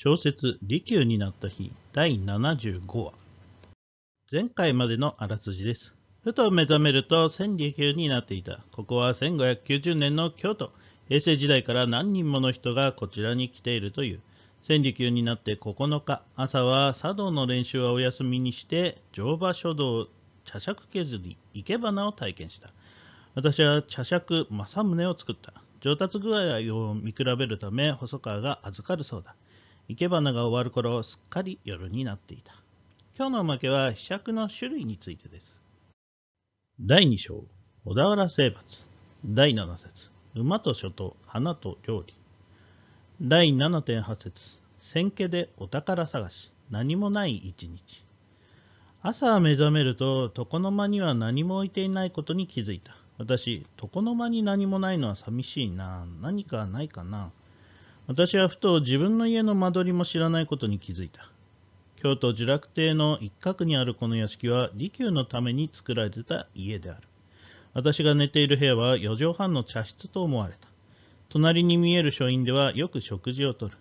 小説「利休になった日」第75話前回までのあらすじですふと目覚めると千利休になっていたここは1590年の京都平成時代から何人もの人がこちらに来ているという千利休になって9日朝は茶道の練習はお休みにして乗馬書道茶尺削り生け花を体験した私は茶尺正宗を作った上達具合を見比べるため細川が預かるそうだ生け花が終わる頃、すっかり夜になっていた。今日のおまけは、秘釈の種類についてです。第2章、小田原征伐。第7節、馬と書と花と料理。第7.8節、千家でお宝探し。何もない一日。朝目覚めると、床の間には何も置いていないことに気づいた。私、床の間に何もないのは寂しいな。何かないかな。私はふと自分の家の間取りも知らないことに気づいた。京都聚楽亭の一角にあるこの屋敷は利休のために作られてた家である。私が寝ている部屋は4畳半の茶室と思われた。隣に見える書院ではよく食事をとる。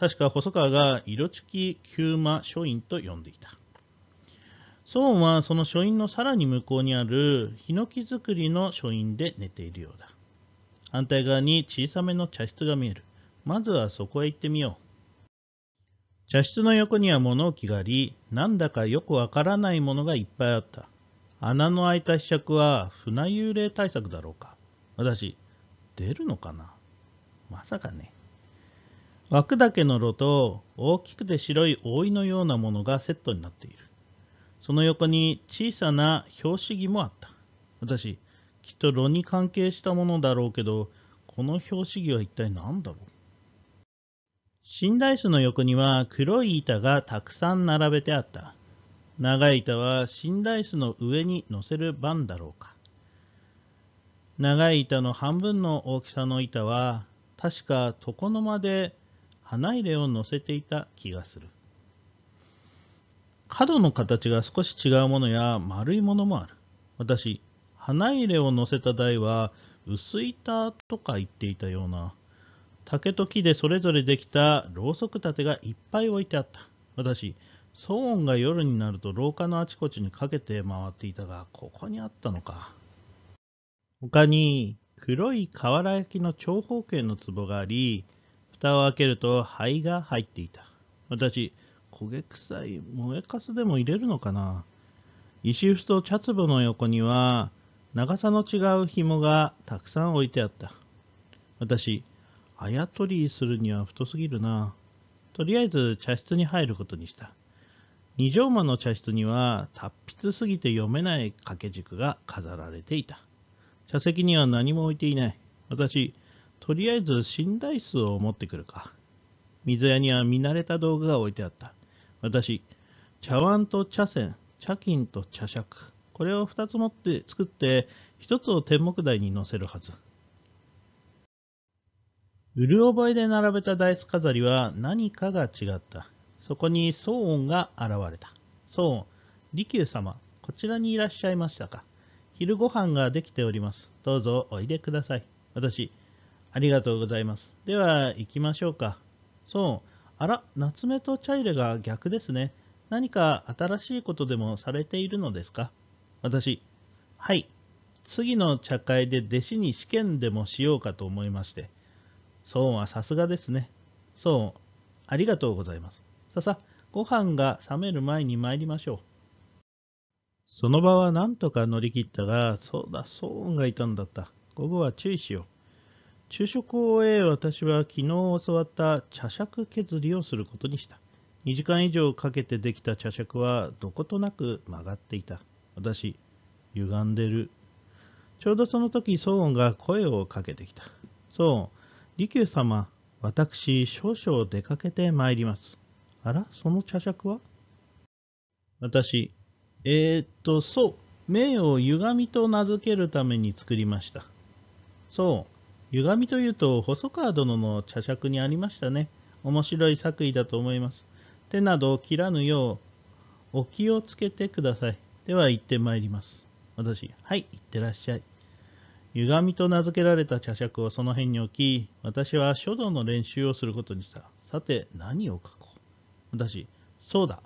確か細川が色付き旧馬書院と呼んでいた。孫ーはその書院のさらに向こうにあるヒノキ造りの書院で寝ているようだ。反対側に小さめの茶室が見える。まずはそこへ行ってみよう。茶室の横には物置があり、なんだかよくわからないものがいっぱいあった。穴の開いた試着は船幽霊対策だろうか。私、出るのかなまさかね。枠だけの炉と大きくて白い覆いのようなものがセットになっている。その横に小さな表紙もあった。私、きっと炉に関係したものだろうけど、この表紙は一体何だろう寝台室の横には黒い板がたくさん並べてあった。長い板は寝台室の上に乗せる番だろうか。長い板の半分の大きさの板は、確か床の間で花入れを乗せていた気がする。角の形が少し違うものや丸いものもある。私、花入れを乗せた台は薄板とか言っていたような。竹と木でそれぞれできたろうそく立てがいっぱい置いてあった。私、騒音が夜になると廊下のあちこちにかけて回っていたが、ここにあったのか。他に、黒い瓦焼きの長方形の壺があり、蓋を開けると灰が入っていた。私、焦げ臭い燃えかすでも入れるのかな。石臼と茶壺の横には、長さの違う紐がたくさん置いてあった。私、あやとりするには太すぎるな。とりあえず茶室に入ることにした。二条間の茶室には達筆すぎて読めない掛け軸が飾られていた。茶席には何も置いていない。私、とりあえず寝台室を持ってくるか。水屋には見慣れた道具が置いてあった。私、茶碗と茶筅、茶巾と茶杓。これを2つ持って作って、1つを天目台に載せるはず。うる覚えで並べたダイス飾りは何かが違った。そこに騒音が現れた。騒音、利休様、こちらにいらっしゃいましたか。昼ご飯ができております。どうぞおいでください。私、ありがとうございます。では、行きましょうか。騒音、あら、夏目と茶入れが逆ですね。何か新しいことでもされているのですか私、はい、次の茶会で弟子に試験でもしようかと思いまして。そうはさすがですね。そう、ありがとうございます。ささ、ご飯が冷める前に参りましょう。その場はなんとか乗り切ったが、そうだ、ソーンがいたんだった。午後は注意しよう。昼食を終え、私は昨日教わった茶尺削りをすることにした。2時間以上かけてできた茶尺はどことなく曲がっていた。私、歪んでる。ちょうどその時、ーンが声をかけてきた。ーン、利休様、私、少々出かけてまいります。あら、その茶尺は私、えー、っと、そう、名を歪みと名付けるために作りました。そう、歪みというと、細川殿の茶尺にありましたね。面白い作為だと思います。手などを切らぬよう、お気をつけてください。では行ってまいります。私、はい、行ってらっしゃい。歪みと名付けられた茶尺をその辺に置き、私は書道の練習をすることにした。さて、何を書こう私、そうだ。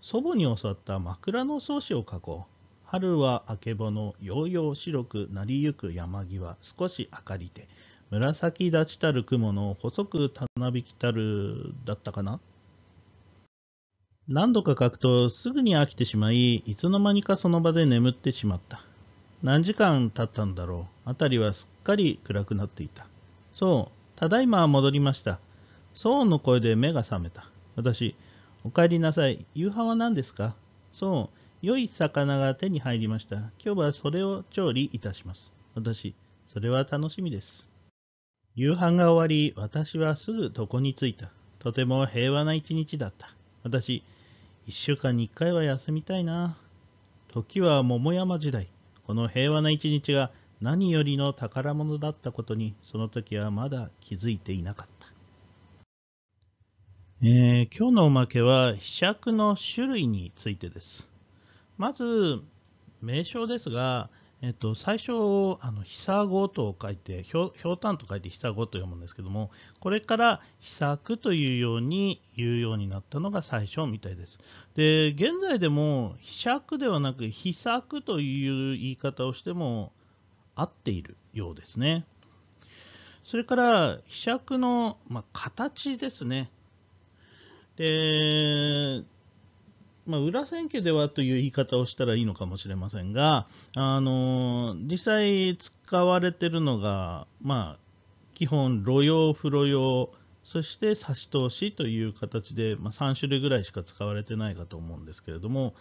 祖母に教わった枕草子を書こう。春はあけぼの、ようよう白くなりゆく山際、少し明かりて、紫立ちたる雲の細くたなびきたる、だったかな何度か書くとすぐに飽きてしまい、いつの間にかその場で眠ってしまった。何時間経ったんだろう。辺りはすっかり暗くなっていた。そう、ただいま戻りました。そうの声で目が覚めた。私、お帰りなさい。夕飯は何ですかそう、良い魚が手に入りました。今日はそれを調理いたします。私、それは楽しみです。夕飯が終わり、私はすぐ床に着いた。とても平和な一日だった。私、一週間に一回は休みたいな。時は桃山時代。この平和な一日が何よりの宝物だったことに、その時はまだ気づいていなかった。えー、今日のおまけは、被釈の種類についてです。まず、名称ですが、えっと、最初、あの、さごと書いて、ひょうたんと書いてひさごと読むんですけども、これからさくというように言うようになったのが最初みたいです。で、現在でも、ゃくではなく、さくという言い方をしても合っているようですね。それから、飛釈の、まあ、形ですね。で、まあ、裏千家ではという言い方をしたらいいのかもしれませんが、あの実際使われてるのが、まあ、基本、路用、風呂用、そして差し通しという形で、まあ、3種類ぐらいしか使われてないかと思うんですけれども、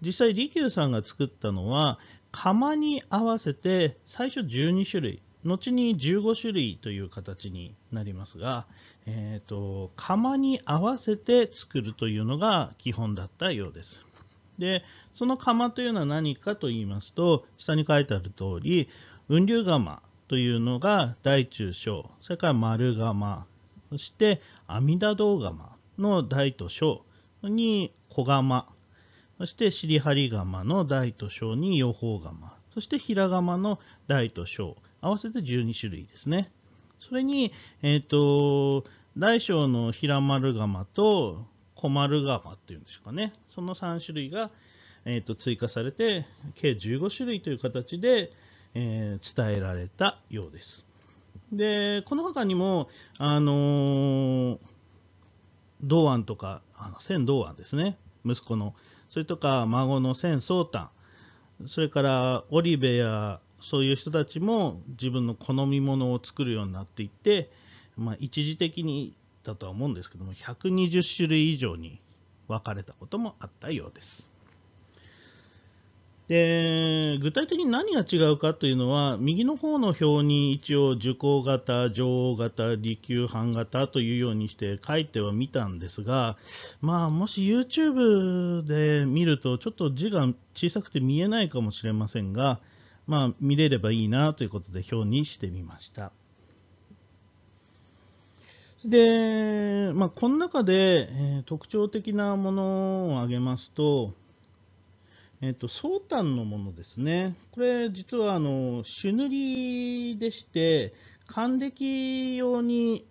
実際、利休さんが作ったのは、釜に合わせて最初12種類、後に15種類という形になりますが、えーと、釜に合わせて作るというのが基本だったようです。でその釜というのは何かと言いますと下に書いてある通り雲龍釜というのが大中小それから丸釜そして阿弥陀堂釜の大と小に小釜そして尻張釜の大と小に予報釜そして平釜の大と小合わせて12種類ですね。それに、えっ、ー、と、大小の平丸釜と小丸釜っていうんでしょうかね。その3種類が、えっ、ー、と追加されて、計15種類という形で、えー、伝えられたようです。で、この他にも、あの道安とか、あの千道安ですね。息子の。それとか、孫の千宗丹。それから、織部やそういう人たちも自分の好みものを作るようになっていって、まあ、一時的にだとは思うんですけども120種類以上に分かれたこともあったようです。で具体的に何が違うかというのは右の方の表に一応受講型、女王型、利休版型というようにして書いてはみたんですが、まあ、もし YouTube で見るとちょっと字が小さくて見えないかもしれませんがまあ、見れればいいなということで表にしてみました。で、まあ、この中で、えー、特徴的なものを挙げますと、えっ、ー、と、ソーのものですね。これ、実は、あの、朱塗りでして、還暦用に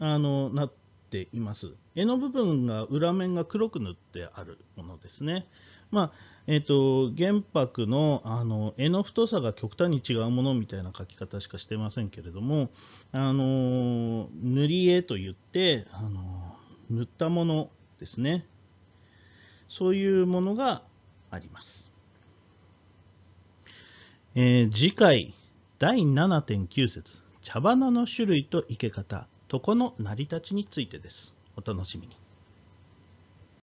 あのなっています。絵の部分が裏面が黒く塗ってあるものですね。まあえーと、原白のあの絵の太さが極端に違うものみたいな書き方しかしてませんけれども、あの塗り絵といってあの塗ったものですねそういうものがあります、えー、次回第7.9節茶花の種類と生け方床の成り立ちについてですお楽しみに